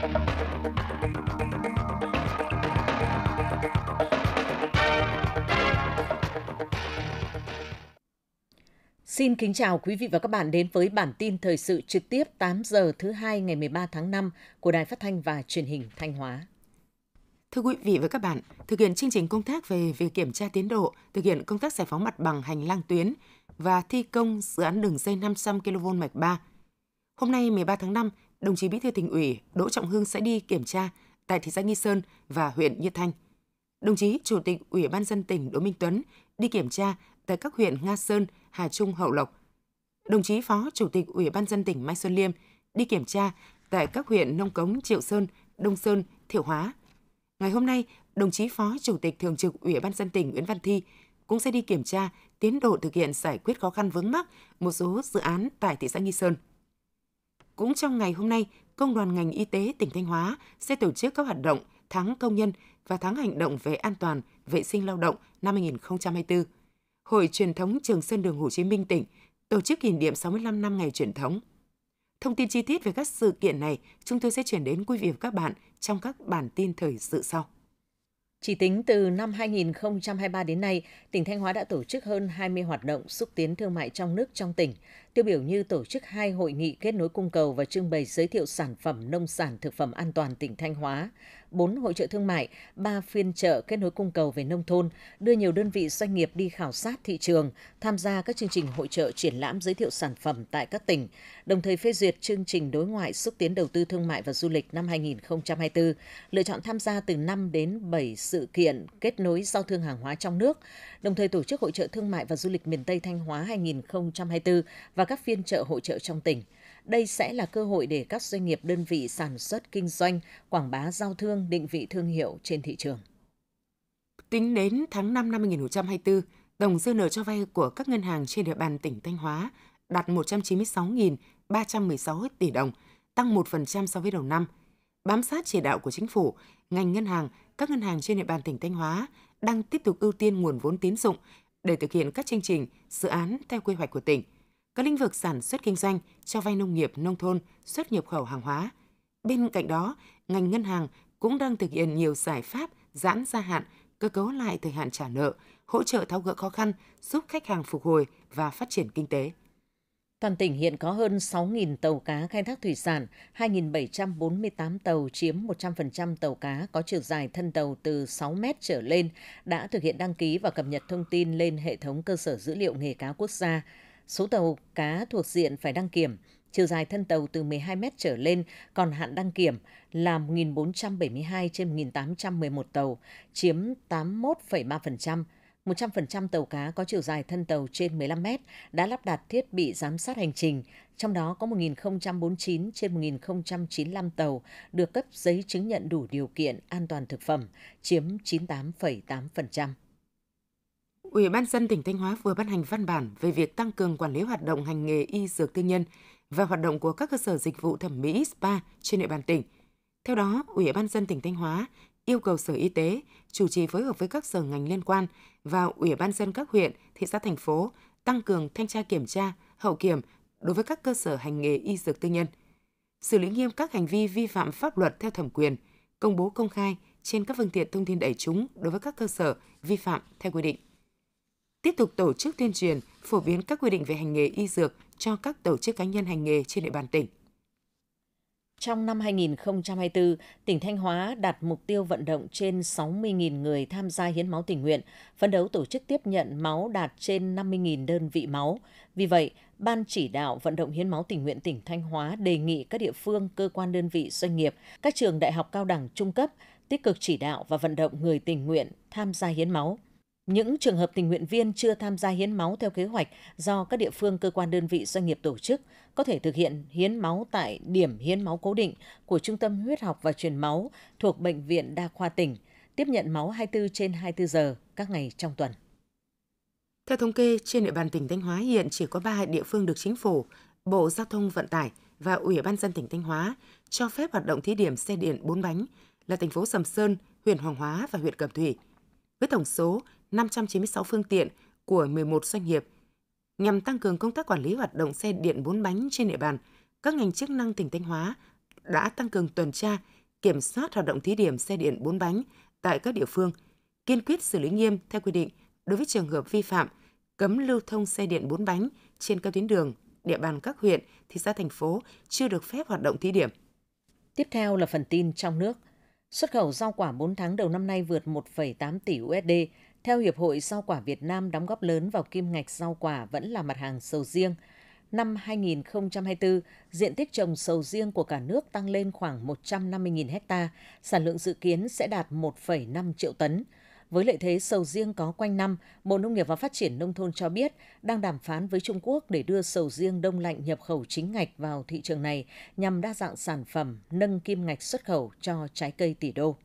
Xin kính chào quý vị và các bạn đến với bản tin thời sự trực tiếp 8 giờ thứ hai ngày 13 tháng 5 của Đài Phát thanh và Truyền hình Thanh Hóa. Thưa quý vị và các bạn, thực hiện chương trình công tác về việc kiểm tra tiến độ, thực hiện công tác giải phóng mặt bằng hành lang tuyến và thi công dự án đường dây 500 kV mạch 3. Hôm nay 13 tháng 5, đồng chí Bí thư tỉnh ủy Đỗ Trọng Hưng sẽ đi kiểm tra tại thị xã Nghi Sơn và huyện Như Thanh. Đồng chí Chủ tịch Ủy ban dân tỉnh Đỗ Minh Tuấn đi kiểm tra tại các huyện Nga Sơn, Hà Trung, Hậu Lộc. Đồng chí Phó Chủ tịch Ủy ban dân tỉnh Mai Xuân Liêm đi kiểm tra tại các huyện Nông Cống, Triệu Sơn, Đông Sơn, Thiệu Hóa. Ngày hôm nay, đồng chí Phó Chủ tịch Thường trực Ủy ban dân tỉnh Nguyễn Văn Thi cũng sẽ đi kiểm tra tiến độ thực hiện giải quyết khó khăn vướng mắc một số dự án tại thị xã Nghi Sơn. Cũng trong ngày hôm nay, Công đoàn ngành y tế tỉnh Thanh Hóa sẽ tổ chức các hoạt động Tháng Công nhân và Tháng Hành động về an toàn vệ sinh lao động năm 2024. Hội truyền thống Trường Sơn Đường Hồ Chí Minh tỉnh tổ chức kỷ niệm 65 năm ngày truyền thống. Thông tin chi tiết về các sự kiện này chúng tôi sẽ chuyển đến quý vị và các bạn trong các bản tin thời sự sau. Chỉ tính từ năm 2023 đến nay, tỉnh Thanh Hóa đã tổ chức hơn 20 hoạt động xúc tiến thương mại trong nước trong tỉnh, tiêu biểu như tổ chức hai hội nghị kết nối cung cầu và trưng bày giới thiệu sản phẩm nông sản thực phẩm an toàn tỉnh Thanh Hóa, 4 hội trợ thương mại, 3 phiên chợ kết nối cung cầu về nông thôn, đưa nhiều đơn vị doanh nghiệp đi khảo sát thị trường, tham gia các chương trình hội trợ triển lãm giới thiệu sản phẩm tại các tỉnh, đồng thời phê duyệt chương trình đối ngoại xúc tiến đầu tư thương mại và du lịch năm 2024, lựa chọn tham gia từ 5 đến 7 sự kiện kết nối giao thương hàng hóa trong nước, đồng thời tổ chức hội trợ thương mại và du lịch miền Tây Thanh Hóa 2024 và các phiên chợ hội trợ trong tỉnh. Đây sẽ là cơ hội để các doanh nghiệp đơn vị sản xuất kinh doanh, quảng bá giao thương, định vị thương hiệu trên thị trường. Tính đến tháng 5 năm 2024, tổng dư nợ cho vay của các ngân hàng trên địa bàn tỉnh Thanh Hóa đạt 196.316 tỷ đồng, tăng 1% so với đầu năm. Bám sát chỉ đạo của chính phủ, ngành ngân hàng, các ngân hàng trên địa bàn tỉnh Thanh Hóa đang tiếp tục ưu tiên nguồn vốn tín dụng để thực hiện các chương trình, dự án theo quy hoạch của tỉnh – các lĩnh vực sản xuất kinh doanh, cho vay nông nghiệp, nông thôn, xuất nhập khẩu hàng hóa. Bên cạnh đó, ngành ngân hàng cũng đang thực hiện nhiều giải pháp giãn gia hạn, cơ cấu lại thời hạn trả nợ, hỗ trợ tháo gỡ khó khăn, giúp khách hàng phục hồi và phát triển kinh tế. Toàn tỉnh hiện có hơn 6.000 tàu cá khai thác thủy sản, 2.748 tàu chiếm 100% tàu cá có chiều dài thân tàu từ 6 mét trở lên đã thực hiện đăng ký và cập nhật thông tin lên hệ thống cơ sở dữ liệu nghề cá quốc gia. Số tàu cá thuộc diện phải đăng kiểm, chiều dài thân tàu từ 12 mét trở lên, còn hạn đăng kiểm là 1.472 trên 1.811 tàu, chiếm 81,3%. 100% tàu cá có chiều dài thân tàu trên 15 mét đã lắp đặt thiết bị giám sát hành trình, trong đó có 1.049 trên 1.095 tàu được cấp giấy chứng nhận đủ điều kiện an toàn thực phẩm, chiếm 98,8%. Ủy ban dân tỉnh Thanh Hóa vừa ban hành văn bản về việc tăng cường quản lý hoạt động hành nghề y dược tư nhân và hoạt động của các cơ sở dịch vụ thẩm mỹ spa trên địa bàn tỉnh. Theo đó, Ủy ban dân tỉnh Thanh Hóa yêu cầu Sở Y tế chủ trì phối hợp với các sở ngành liên quan và Ủy ban dân các huyện, thị xã thành phố tăng cường thanh tra kiểm tra, hậu kiểm đối với các cơ sở hành nghề y dược tư nhân, xử lý nghiêm các hành vi vi phạm pháp luật theo thẩm quyền, công bố công khai trên các phương tiện thông tin đẩy chúng đối với các cơ sở vi phạm theo quy định tiếp tục tổ chức tuyên truyền, phổ biến các quy định về hành nghề y dược cho các tổ chức cá nhân hành nghề trên địa bàn tỉnh. Trong năm 2024, tỉnh Thanh Hóa đặt mục tiêu vận động trên 60.000 người tham gia hiến máu tình nguyện, phấn đấu tổ chức tiếp nhận máu đạt trên 50.000 đơn vị máu. Vì vậy, Ban chỉ đạo vận động hiến máu tình nguyện tỉnh Thanh Hóa đề nghị các địa phương, cơ quan đơn vị, doanh nghiệp, các trường đại học cao đẳng trung cấp tích cực chỉ đạo và vận động người tình nguyện tham gia hiến máu. Những trường hợp tình nguyện viên chưa tham gia hiến máu theo kế hoạch do các địa phương, cơ quan đơn vị doanh nghiệp tổ chức có thể thực hiện hiến máu tại điểm hiến máu cố định của Trung tâm Huyết học và Truyền máu thuộc Bệnh viện Đa khoa tỉnh, tiếp nhận máu 24 trên 24 giờ các ngày trong tuần. Theo thống kê, trên địa bàn tỉnh Thanh Hóa hiện chỉ có 3 địa phương được chính phủ, Bộ Giao thông Vận tải và Ủy ban dân tỉnh Thanh Hóa cho phép hoạt động thí điểm xe điện 4 bánh là thành phố Sầm Sơn, huyện Hoàng Hóa và huyện Cẩm Thủy. Với tổng số 596 phương tiện của 11 doanh nghiệp. Nhằm tăng cường công tác quản lý hoạt động xe điện bốn bánh trên địa bàn, các ngành chức năng tỉnh Thanh Hóa đã tăng cường tuần tra, kiểm soát hoạt động thí điểm xe điện bốn bánh tại các địa phương, kiên quyết xử lý nghiêm theo quy định đối với trường hợp vi phạm, cấm lưu thông xe điện bốn bánh trên các tuyến đường, địa bàn các huyện, thị xã thành phố chưa được phép hoạt động thí điểm. Tiếp theo là phần tin trong nước. Xuất khẩu rau quả 4 tháng đầu năm nay vượt 1,8 tỷ USD, theo Hiệp hội Rau quả Việt Nam, đóng góp lớn vào kim ngạch rau quả vẫn là mặt hàng sầu riêng. Năm 2024, diện tích trồng sầu riêng của cả nước tăng lên khoảng 150.000 ha, sản lượng dự kiến sẽ đạt 1,5 triệu tấn. Với lợi thế sầu riêng có quanh năm, Bộ Nông nghiệp và Phát triển Nông thôn cho biết đang đàm phán với Trung Quốc để đưa sầu riêng đông lạnh nhập khẩu chính ngạch vào thị trường này nhằm đa dạng sản phẩm, nâng kim ngạch xuất khẩu cho trái cây tỷ đô.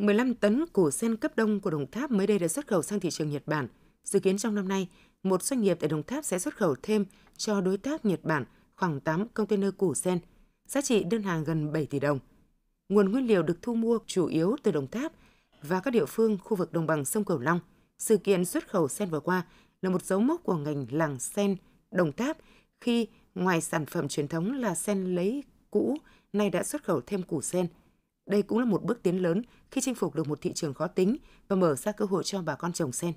15 tấn củ sen cấp đông của Đồng Tháp mới đây đã xuất khẩu sang thị trường Nhật Bản. Dự kiến trong năm nay, một doanh nghiệp tại Đồng Tháp sẽ xuất khẩu thêm cho đối tác Nhật Bản khoảng 8 container củ sen, giá trị đơn hàng gần 7 tỷ đồng. Nguồn nguyên liệu được thu mua chủ yếu từ Đồng Tháp và các địa phương khu vực đồng bằng sông Cửu Long. Sự kiện xuất khẩu sen vừa qua là một dấu mốc của ngành làng sen Đồng Tháp khi ngoài sản phẩm truyền thống là sen lấy cũ, nay đã xuất khẩu thêm củ sen – đây cũng là một bước tiến lớn khi chinh phục được một thị trường khó tính và mở ra cơ hội cho bà con trồng sen.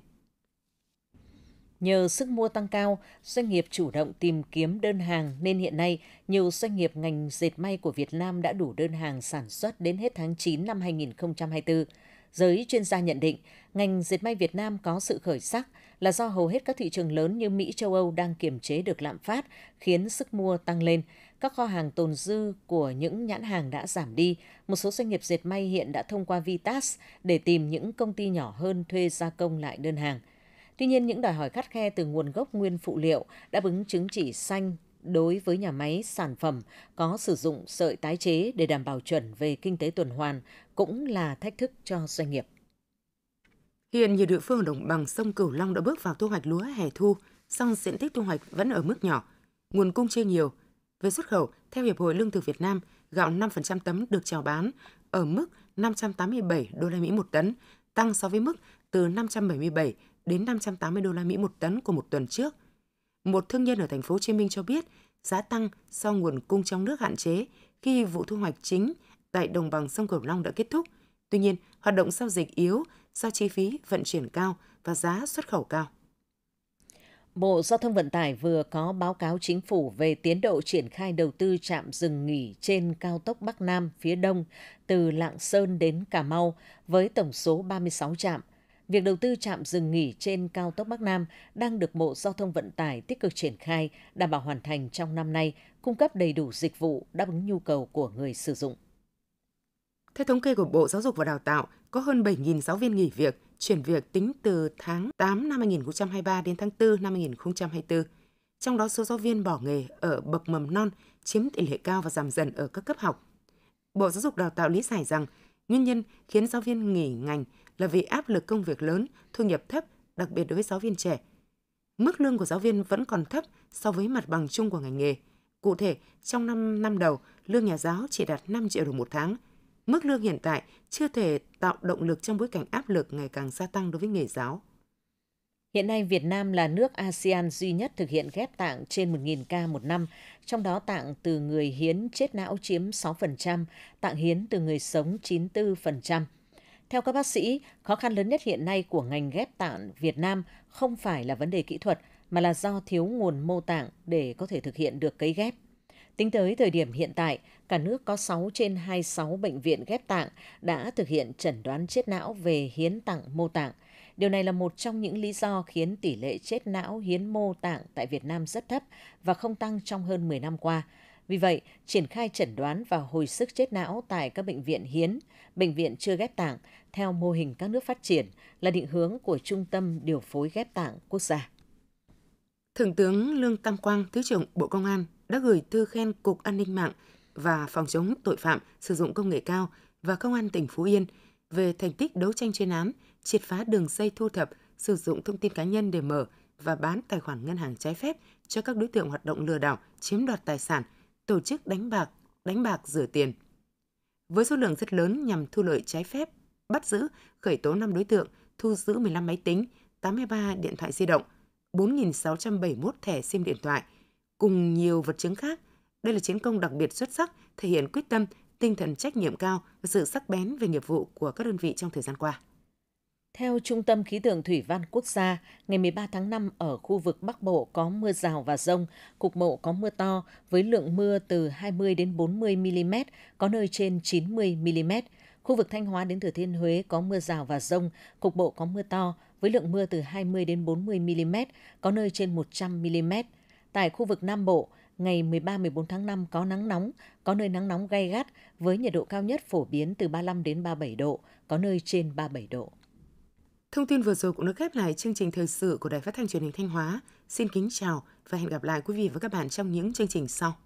Nhờ sức mua tăng cao, doanh nghiệp chủ động tìm kiếm đơn hàng nên hiện nay nhiều doanh nghiệp ngành dệt may của Việt Nam đã đủ đơn hàng sản xuất đến hết tháng 9 năm 2024. Giới chuyên gia nhận định, ngành dệt may Việt Nam có sự khởi sắc – là do hầu hết các thị trường lớn như Mỹ, châu Âu đang kiểm chế được lạm phát, khiến sức mua tăng lên. Các kho hàng tồn dư của những nhãn hàng đã giảm đi. Một số doanh nghiệp dệt may hiện đã thông qua Vitas để tìm những công ty nhỏ hơn thuê gia công lại đơn hàng. Tuy nhiên, những đòi hỏi khắt khe từ nguồn gốc nguyên phụ liệu đã ứng chứng chỉ xanh đối với nhà máy sản phẩm có sử dụng sợi tái chế để đảm bảo chuẩn về kinh tế tuần hoàn cũng là thách thức cho doanh nghiệp. Hiện nhiều địa phương ở đồng bằng sông Cửu Long đã bước vào thu hoạch lúa hè thu, song diện tích thu hoạch vẫn ở mức nhỏ, nguồn cung chưa nhiều. Về xuất khẩu, theo Hiệp hội Lương thực Việt Nam, gạo 5% tấm được chào bán ở mức 587 đô la Mỹ một tấn, tăng so với mức từ 577 đến 580 đô la Mỹ một tấn của một tuần trước. Một thương nhân ở thành phố Hồ Chí Minh cho biết, giá tăng do nguồn cung trong nước hạn chế khi vụ thu hoạch chính tại đồng bằng sông Cửu Long đã kết thúc. Tuy nhiên, hoạt động giao dịch yếu do chi phí vận chuyển cao và giá xuất khẩu cao. Bộ Giao thông Vận tải vừa có báo cáo chính phủ về tiến độ triển khai đầu tư trạm dừng nghỉ trên cao tốc Bắc Nam phía Đông từ Lạng Sơn đến Cà Mau với tổng số 36 trạm. Việc đầu tư trạm dừng nghỉ trên cao tốc Bắc Nam đang được Bộ Giao thông Vận tải tích cực triển khai, đảm bảo hoàn thành trong năm nay, cung cấp đầy đủ dịch vụ đáp ứng nhu cầu của người sử dụng. Theo thống kê của Bộ Giáo dục và Đào tạo, có hơn 7.000 giáo viên nghỉ việc, chuyển việc tính từ tháng 8 năm 2023 đến tháng 4 năm 2024. Trong đó số giáo viên bỏ nghề ở bậc mầm non chiếm tỷ lệ cao và giảm dần ở các cấp học. Bộ Giáo dục Đào tạo lý giải rằng nguyên nhân khiến giáo viên nghỉ ngành là vì áp lực công việc lớn, thu nhập thấp, đặc biệt đối với giáo viên trẻ. Mức lương của giáo viên vẫn còn thấp so với mặt bằng chung của ngành nghề. Cụ thể, trong 5 năm đầu, lương nhà giáo chỉ đạt 5 triệu đồng một tháng – Mức lương hiện tại chưa thể tạo động lực trong bối cảnh áp lực ngày càng gia tăng đối với nghề giáo. Hiện nay Việt Nam là nước ASEAN duy nhất thực hiện ghép tạng trên 1.000 ca một năm, trong đó tạng từ người hiến chết não chiếm 6%, tạng hiến từ người sống 94%. Theo các bác sĩ, khó khăn lớn nhất hiện nay của ngành ghép tạng Việt Nam không phải là vấn đề kỹ thuật mà là do thiếu nguồn mô tạng để có thể thực hiện được cấy ghép. Tính tới thời điểm hiện tại, cả nước có 6 trên 26 bệnh viện ghép tạng đã thực hiện chẩn đoán chết não về hiến tặng mô tạng. Điều này là một trong những lý do khiến tỷ lệ chết não hiến mô tạng tại Việt Nam rất thấp và không tăng trong hơn 10 năm qua. Vì vậy, triển khai chẩn đoán và hồi sức chết não tại các bệnh viện hiến, bệnh viện chưa ghép tạng theo mô hình các nước phát triển là định hướng của Trung tâm Điều phối Ghép tạng Quốc gia. Thượng tướng Lương Tam Quang, Thứ trưởng Bộ Công an đã gửi thư khen Cục An ninh mạng và Phòng chống tội phạm sử dụng công nghệ cao và Công an tỉnh Phú Yên về thành tích đấu tranh chuyên án, triệt phá đường dây thu thập, sử dụng thông tin cá nhân để mở và bán tài khoản ngân hàng trái phép cho các đối tượng hoạt động lừa đảo, chiếm đoạt tài sản, tổ chức đánh bạc, đánh bạc rửa tiền. Với số lượng rất lớn nhằm thu lợi trái phép, bắt giữ, khởi tố 5 đối tượng, thu giữ 15 máy tính, 83 điện thoại di động, 4.671 thẻ SIM điện thoại, cùng nhiều vật chứng khác. Đây là chiến công đặc biệt xuất sắc, thể hiện quyết tâm, tinh thần trách nhiệm cao và sự sắc bén về nghiệp vụ của các đơn vị trong thời gian qua. Theo Trung tâm Khí tượng Thủy văn Quốc gia, ngày 13 tháng 5 ở khu vực Bắc Bộ có mưa rào và rông, cục bộ có mưa to với lượng mưa từ 20 đến 40 mm, có nơi trên 90 mm. Khu vực Thanh Hóa đến Thừa Thiên Huế có mưa rào và rông, cục bộ có mưa to, với lượng mưa từ 20 đến 40 mm, có nơi trên 100 mm. Tại khu vực Nam Bộ, ngày 13-14 tháng 5 có nắng nóng, có nơi nắng nóng gay gắt với nhiệt độ cao nhất phổ biến từ 35 đến 37 độ, có nơi trên 37 độ. Thông tin vừa rồi cũng đã khép lại chương trình thời sự của Đài Phát thanh Truyền hình Thanh Hóa. Xin kính chào và hẹn gặp lại quý vị và các bạn trong những chương trình sau.